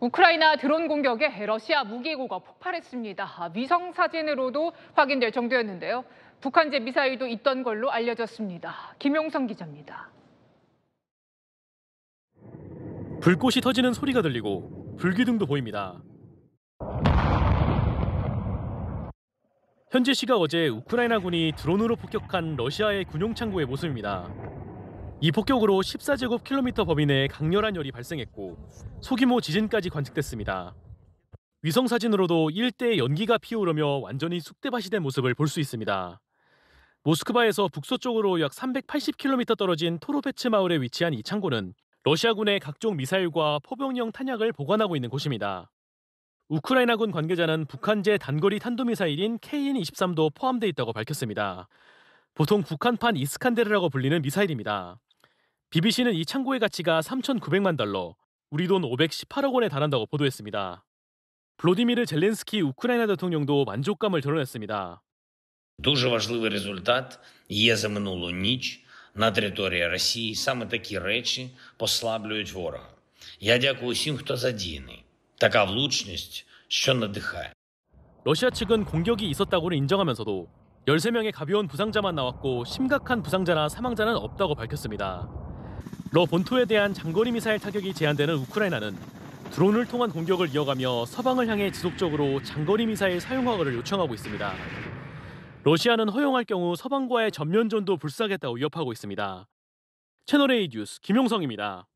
우크라이나 드론 공격에 러시아 무기고가 폭발했습니다. 아, 위성 사진으로도 확인될 정도였는데요. 북한제 미사일도 있던 걸로 알려졌습니다. 김용성 기자입니다. 불꽃이 터지는 소리가 들리고 불기둥도 보입니다. 현재 시각 어제 우크라이나군이 드론으로 폭격한 러시아의 군용 창고의 모습입니다. 이 폭격으로 14제곱킬로미터 범위 내에 강렬한 열이 발생했고 소규모 지진까지 관측됐습니다. 위성 사진으로도 일대의 연기가 피오르며 완전히 쑥대밭이 된 모습을 볼 수 있습니다. 모스크바에서 북서쪽으로 약 380km 떨어진 토로페츠 마을에 위치한 이 창고는 러시아군의 각종 미사일과 포병용 탄약을 보관하고 있는 곳입니다. 우크라이나군 관계자는 북한제 단거리 탄도미사일인 KN-23도 포함돼 있다고 밝혔습니다. 보통 북한판 이스칸데르라고 불리는 미사일입니다. BBC는 이 창고의 가치가 3,900만 달러, 우리 돈 518억 원에 달한다고 보도했습니다. 블로디미르 젤렌스키 우크라이나 대통령도 만족감을 드러냈습니다. Дуже важливий результат є за минулу ніч на території Росії. Саме такі речі послаблюють ворога. Я дякую усім, хто задіяний. Така влучність, що надихає. 러시아 측은 공격이 있었다고는 인정하면서도 13명의 가벼운 부상자만 나왔고 심각한 부상자나 사망자는 없다고 밝혔습니다. 러 본토에 대한 장거리 미사일 타격이 제한되는 우크라이나는 드론을 통한 공격을 이어가며 서방을 향해 지속적으로 장거리 미사일 사용허가를 요청하고 있습니다. 러시아는 허용할 경우 서방과의 전면전도 불사하겠다고 위협하고 있습니다. 채널A 뉴스 김용성입니다.